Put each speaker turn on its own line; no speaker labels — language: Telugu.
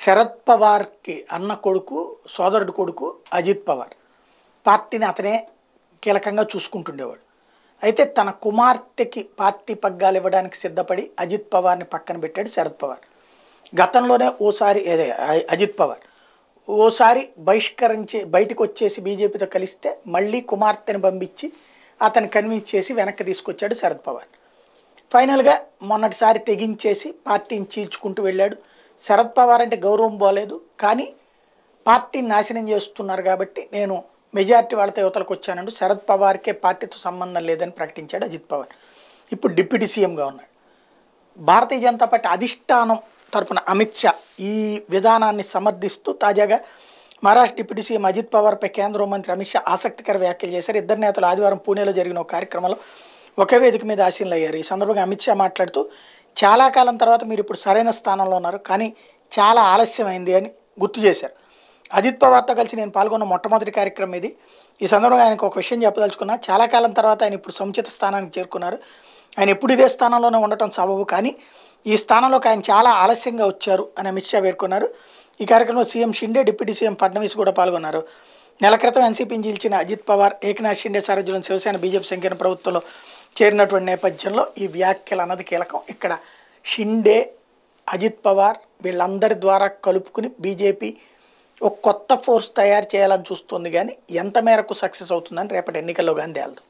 శరద్ పవార్కి అన్న కొడుకు సోదరుడు కొడుకు అజిత్ పవార్ పార్టీని అతనే కీలకంగా చూసుకుంటుండేవాడు అయితే తన కుమార్తెకి పార్టీ పగ్గాలు ఇవ్వడానికి సిద్ధపడి అజిత్ పవార్ని పక్కన పెట్టాడు శరద్ పవార్ గతంలోనే ఓసారి అదే అజిత్ పవార్ ఓసారి బహిష్కరించి బయటకు వచ్చేసి బీజేపీతో కలిస్తే మళ్ళీ కుమార్తెను పంపించి అతను కన్విన్స్ చేసి వెనక్కి తీసుకొచ్చాడు శరద్ పవార్ ఫైనల్గా మొన్నటిసారి తెగించేసి పార్టీని చీల్చుకుంటూ వెళ్ళాడు శరద్ పవార్ అంటే గౌరవం పోలేదు కానీ పార్టీని నాశనం చేస్తున్నారు కాబట్టి నేను మెజార్టీ వాళ్ళతో యువతలకు వచ్చానండి శరద్ పవార్కే పార్టీతో సంబంధం లేదని ప్రకటించాడు అజిత్ పవార్ ఇప్పుడు డిప్యూటీ సీఎంగా ఉన్నాడు భారతీయ జనతా పార్టీ అధిష్టానం తరపున అమిత్ షా ఈ విధానాన్ని సమర్థిస్తూ తాజాగా మహారాష్ట్ర డిప్యూటీ సీఎం అజిత్ పవార్పై కేంద్ర హోంమంత్రి అమిత్ షా ఆసక్తికర వ్యాఖ్యలు చేశారు ఇద్దరు నేతలు ఆదివారం పూణేలో జరిగిన ఒక కార్యక్రమంలో ఒకే వేదిక మీద ఆశీనులు అయ్యారు ఈ సందర్భంగా అమిత్ షా మాట్లాడుతూ చాలా కాలం తర్వాత మీరు ఇప్పుడు సరైన స్థానంలో ఉన్నారు కానీ చాలా ఆలస్యమైంది అని గుర్తు చేశారు అజిత్ పవార్తో కలిసి నేను పాల్గొన్న మొట్టమొదటి కార్యక్రమం ఇది ఈ సందర్భంగా ఆయనకు ఒక విషయం చెప్పదలుచుకున్నా చాలా కాలం తర్వాత ఆయన ఇప్పుడు సముచిత స్థానానికి చేరుకున్నారు ఆయన ఎప్పుడు ఇదే స్థానంలోనే ఉండటం సబబు కానీ ఈ స్థానంలోకి ఆయన చాలా ఆలస్యంగా వచ్చారు అని అమిత్ షా పేర్కొన్నారు ఈ కార్యక్రమంలో CM Shinde deputy CM Fadnavis కూడా పాల్గొన్నారు నెల క్రితం ఎన్సీపీని గెలిచిన అజిత్ పవార్ ఏకనాథ్ షిండే సారథ్యంలో శివసేన బీజేపీ సంఖ్యన ప్రభుత్వంలో చేరినటువంటి నేపథ్యంలో ఈ వ్యాఖ్యలు అన్నది కీలకం ఇక్కడ షిండే అజిత్ పవార్ వీళ్ళందరి ద్వారా కలుపుకుని బీజేపీ ఒక కొత్త ఫోర్స్ తయారు చేయాలని చూస్తుంది కానీ ఎంత మేరకు సక్సెస్ అవుతుందని రేపటి ఎన్నికల్లో కానీ తేలదు